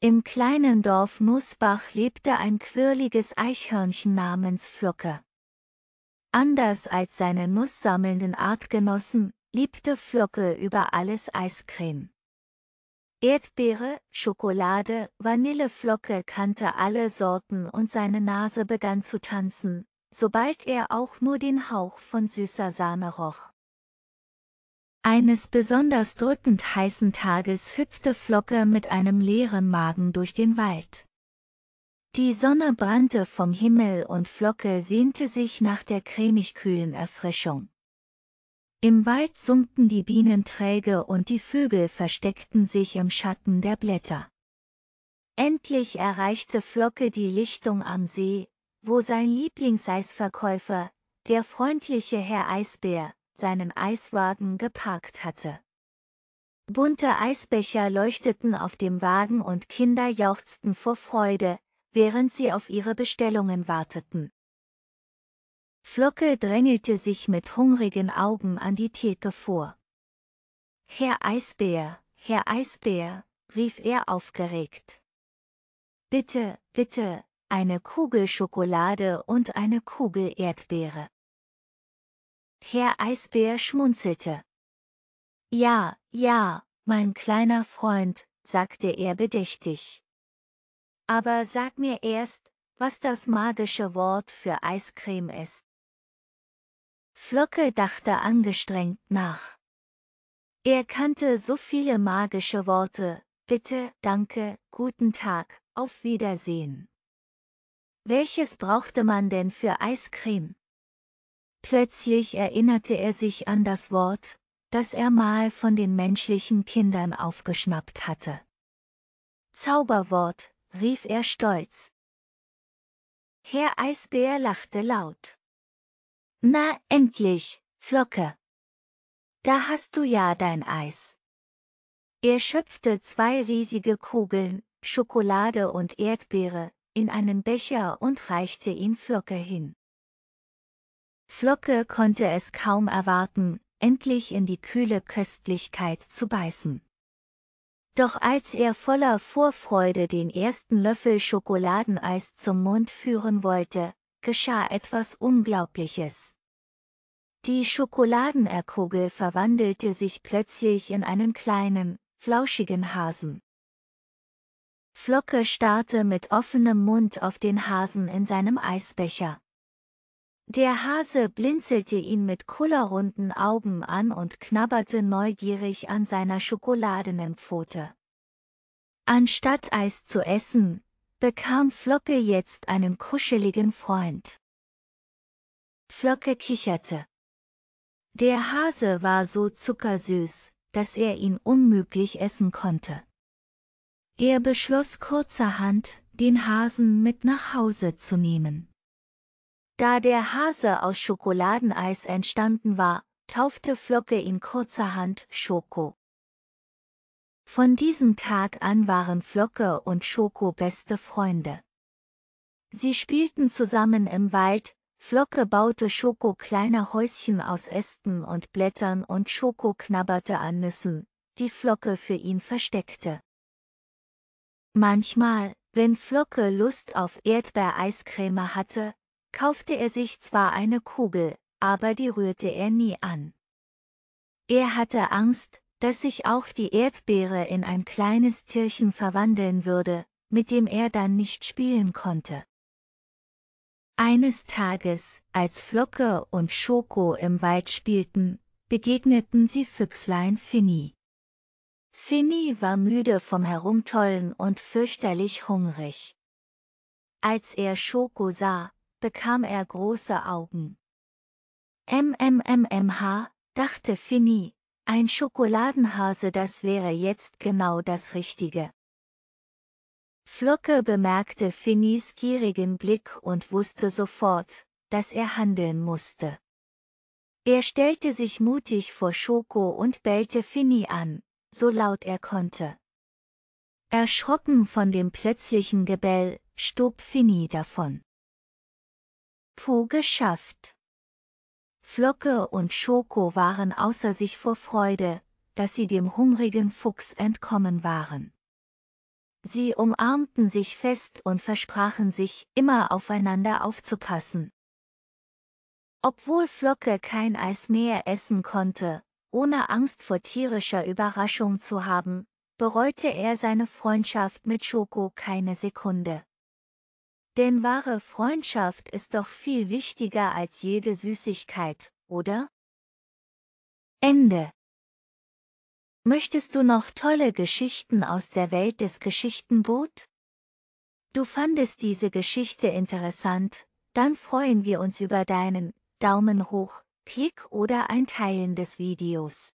Im kleinen Dorf Nussbach lebte ein quirliges Eichhörnchen namens Flocke. Anders als seine nusssammelnden Artgenossen, liebte Flocke über alles Eiscreme. Erdbeere, Schokolade, Vanilleflocke kannte alle Sorten und seine Nase begann zu tanzen, sobald er auch nur den Hauch von süßer Sahne roch. Eines besonders drückend heißen Tages hüpfte Flocke mit einem leeren Magen durch den Wald. Die Sonne brannte vom Himmel und Flocke sehnte sich nach der cremig-kühlen Erfrischung. Im Wald summten die Bienen träge und die Vögel versteckten sich im Schatten der Blätter. Endlich erreichte Flocke die Lichtung am See, wo sein Lieblingseisverkäufer, der freundliche Herr Eisbär, seinen Eiswagen geparkt hatte. Bunte Eisbecher leuchteten auf dem Wagen und Kinder jauchzten vor Freude, während sie auf ihre Bestellungen warteten. Flocke drängelte sich mit hungrigen Augen an die Theke vor. Herr Eisbär, Herr Eisbär, rief er aufgeregt. Bitte, bitte, eine Kugel Schokolade und eine Kugel Erdbeere. Herr Eisbär schmunzelte. Ja, ja, mein kleiner Freund, sagte er bedächtig. Aber sag mir erst, was das magische Wort für Eiscreme ist. Flocke dachte angestrengt nach. Er kannte so viele magische Worte, bitte, danke, guten Tag, auf Wiedersehen. Welches brauchte man denn für Eiscreme? Plötzlich erinnerte er sich an das Wort, das er mal von den menschlichen Kindern aufgeschnappt hatte. Zauberwort, rief er stolz. Herr Eisbär lachte laut. Na endlich, Flocke. Da hast du ja dein Eis. Er schöpfte zwei riesige Kugeln, Schokolade und Erdbeere, in einen Becher und reichte ihn Flocke hin. Flocke konnte es kaum erwarten, endlich in die kühle Köstlichkeit zu beißen. Doch als er voller Vorfreude den ersten Löffel Schokoladeneis zum Mund führen wollte, geschah etwas Unglaubliches. Die Schokoladenerkugel verwandelte sich plötzlich in einen kleinen, flauschigen Hasen. Flocke starrte mit offenem Mund auf den Hasen in seinem Eisbecher. Der Hase blinzelte ihn mit kullerrunden Augen an und knabberte neugierig an seiner schokoladenen Pfote. Anstatt Eis zu essen, bekam Flocke jetzt einen kuscheligen Freund. Flocke kicherte. Der Hase war so zuckersüß, dass er ihn unmöglich essen konnte. Er beschloss kurzerhand, den Hasen mit nach Hause zu nehmen. Da der Hase aus Schokoladeneis entstanden war, taufte Flocke ihn kurzerhand Schoko. Von diesem Tag an waren Flocke und Schoko beste Freunde. Sie spielten zusammen im Wald, Flocke baute Schoko kleine Häuschen aus Ästen und Blättern und Schoko knabberte an Nüssen, die Flocke für ihn versteckte. Manchmal, wenn Flocke Lust auf Erdbeereiscreme hatte, kaufte er sich zwar eine Kugel, aber die rührte er nie an. Er hatte Angst, dass sich auch die Erdbeere in ein kleines Tierchen verwandeln würde, mit dem er dann nicht spielen konnte. Eines Tages, als Flocke und Schoko im Wald spielten, begegneten sie Füchslein Finny. Finny war müde vom Herumtollen und fürchterlich hungrig. Als er Schoko sah, bekam er große Augen. MMMMH, dachte Finny, ein Schokoladenhase, das wäre jetzt genau das Richtige. Flocke bemerkte Finnys gierigen Blick und wusste sofort, dass er handeln musste. Er stellte sich mutig vor Schoko und bellte Finny an, so laut er konnte. Erschrocken von dem plötzlichen Gebell, stob Finny davon. Po geschafft. Flocke und Schoko waren außer sich vor Freude, dass sie dem hungrigen Fuchs entkommen waren. Sie umarmten sich fest und versprachen sich, immer aufeinander aufzupassen. Obwohl Flocke kein Eis mehr essen konnte, ohne Angst vor tierischer Überraschung zu haben, bereute er seine Freundschaft mit Schoko keine Sekunde. Denn wahre Freundschaft ist doch viel wichtiger als jede Süßigkeit, oder? Ende. Möchtest du noch tolle Geschichten aus der Welt des Geschichtenboot? Du fandest diese Geschichte interessant, dann freuen wir uns über deinen Daumen hoch, Klick oder ein Teilen des Videos.